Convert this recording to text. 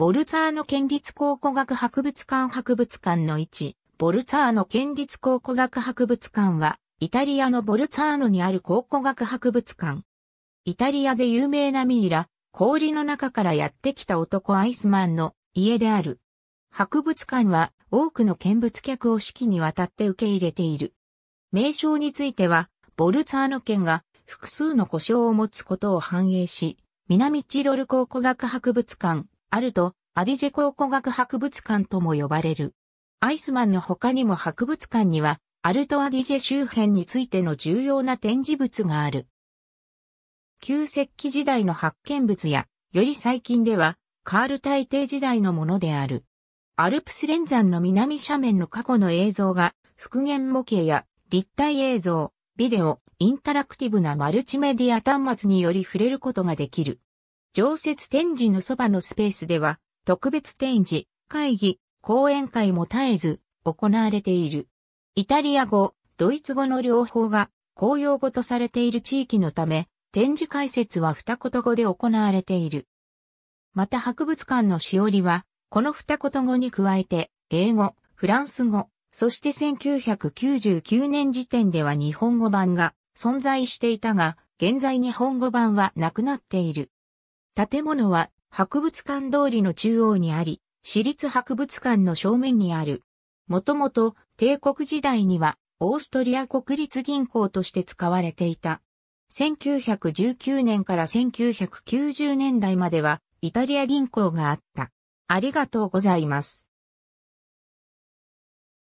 ボルツァーノ県立考古学博物館博物館の一、ボルツァーノ県立考古学博物館は、イタリアのボルツァーノにある考古学博物館。イタリアで有名なミイラ、氷の中からやってきた男アイスマンの家である。博物館は多くの見物客を四季にわたって受け入れている。名称については、ボルツァーノ県が複数の故障を持つことを反映し、南チロル考古学博物館、あると、アディジェ考古学博物館とも呼ばれる。アイスマンの他にも博物館には、アルトアディジェ周辺についての重要な展示物がある。旧石器時代の発見物や、より最近では、カール大帝時代のものである。アルプス連山の南斜面の過去の映像が、復元模型や立体映像、ビデオ、インタラクティブなマルチメディア端末により触れることができる。常設展示のそばのスペースでは、特別展示、会議、講演会も絶えず行われている。イタリア語、ドイツ語の両方が公用語とされている地域のため、展示解説は二言語で行われている。また博物館のしおりは、この二言語に加えて、英語、フランス語、そして1999年時点では日本語版が存在していたが、現在日本語版はなくなっている。建物は博物館通りの中央にあり、私立博物館の正面にある。もともと帝国時代にはオーストリア国立銀行として使われていた。1919年から1990年代まではイタリア銀行があった。ありがとうございます。